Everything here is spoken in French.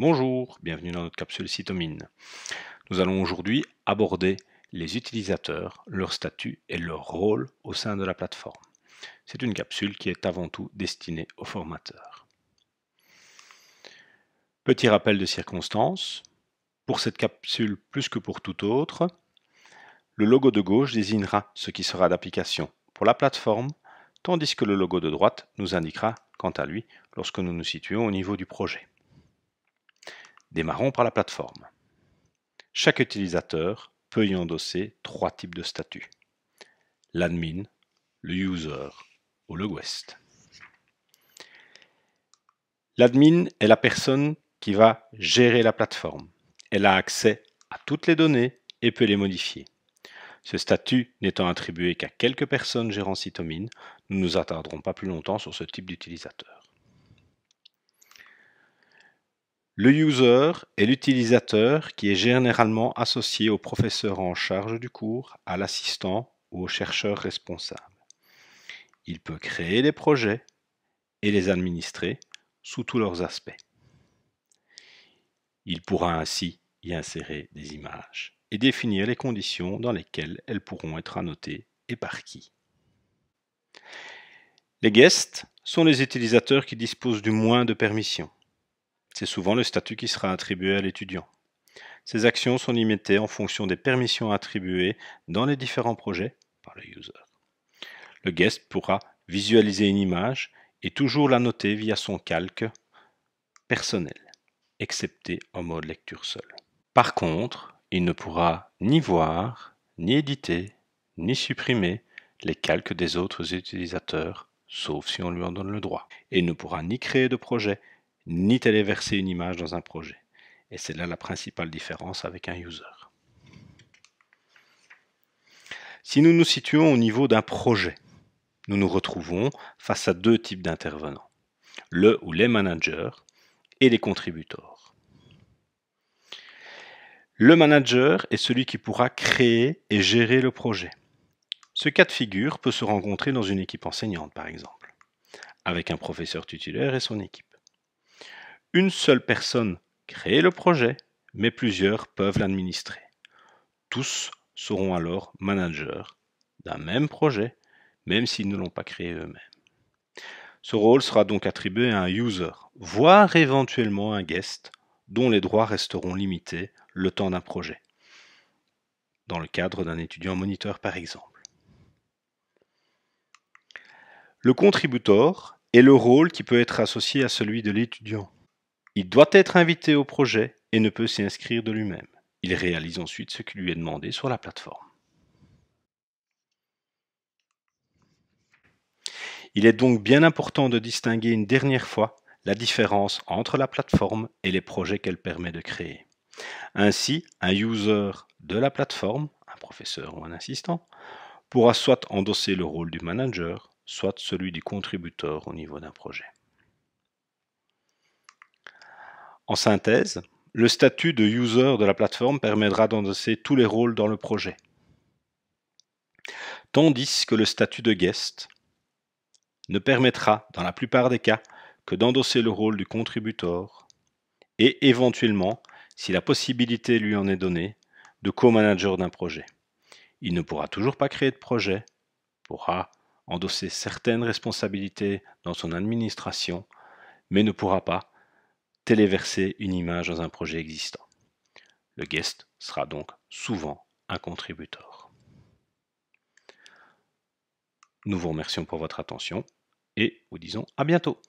Bonjour, bienvenue dans notre capsule Cytomine. Nous allons aujourd'hui aborder les utilisateurs, leur statut et leur rôle au sein de la plateforme. C'est une capsule qui est avant tout destinée aux formateurs. Petit rappel de circonstances. Pour cette capsule plus que pour toute autre, le logo de gauche désignera ce qui sera d'application pour la plateforme, tandis que le logo de droite nous indiquera, quant à lui, lorsque nous nous situons au niveau du projet. Démarrons par la plateforme. Chaque utilisateur peut y endosser trois types de statuts. L'admin, le user ou le guest. L'admin est la personne qui va gérer la plateforme. Elle a accès à toutes les données et peut les modifier. Ce statut n'étant attribué qu'à quelques personnes gérant Cytomine, nous ne nous attarderons pas plus longtemps sur ce type d'utilisateur. Le user est l'utilisateur qui est généralement associé au professeur en charge du cours, à l'assistant ou au chercheur responsable. Il peut créer des projets et les administrer sous tous leurs aspects. Il pourra ainsi y insérer des images et définir les conditions dans lesquelles elles pourront être annotées et par qui. Les guests sont les utilisateurs qui disposent du moins de permissions. C'est souvent le statut qui sera attribué à l'étudiant. Ces actions sont limitées en fonction des permissions attribuées dans les différents projets par le user. Le guest pourra visualiser une image et toujours la noter via son calque personnel, excepté en mode lecture seule. Par contre, il ne pourra ni voir, ni éditer, ni supprimer les calques des autres utilisateurs, sauf si on lui en donne le droit. Et il ne pourra ni créer de projet, ni téléverser une image dans un projet. Et c'est là la principale différence avec un user. Si nous nous situons au niveau d'un projet, nous nous retrouvons face à deux types d'intervenants, le ou les managers et les contributeurs. Le manager est celui qui pourra créer et gérer le projet. Ce cas de figure peut se rencontrer dans une équipe enseignante, par exemple, avec un professeur titulaire et son équipe. Une seule personne crée le projet, mais plusieurs peuvent l'administrer. Tous seront alors managers d'un même projet, même s'ils ne l'ont pas créé eux-mêmes. Ce rôle sera donc attribué à un user, voire éventuellement un guest, dont les droits resteront limités le temps d'un projet, dans le cadre d'un étudiant moniteur par exemple. Le contributor est le rôle qui peut être associé à celui de l'étudiant. Il doit être invité au projet et ne peut s'y inscrire de lui-même. Il réalise ensuite ce qui lui est demandé sur la plateforme. Il est donc bien important de distinguer une dernière fois la différence entre la plateforme et les projets qu'elle permet de créer. Ainsi, un user de la plateforme, un professeur ou un assistant, pourra soit endosser le rôle du manager, soit celui du contributeur au niveau d'un projet. En synthèse, le statut de user de la plateforme permettra d'endosser tous les rôles dans le projet. Tandis que le statut de guest ne permettra, dans la plupart des cas, que d'endosser le rôle du contributeur et éventuellement, si la possibilité lui en est donnée, de co-manager d'un projet. Il ne pourra toujours pas créer de projet, pourra endosser certaines responsabilités dans son administration, mais ne pourra pas téléverser une image dans un projet existant. Le guest sera donc souvent un contributeur. Nous vous remercions pour votre attention et vous disons à bientôt.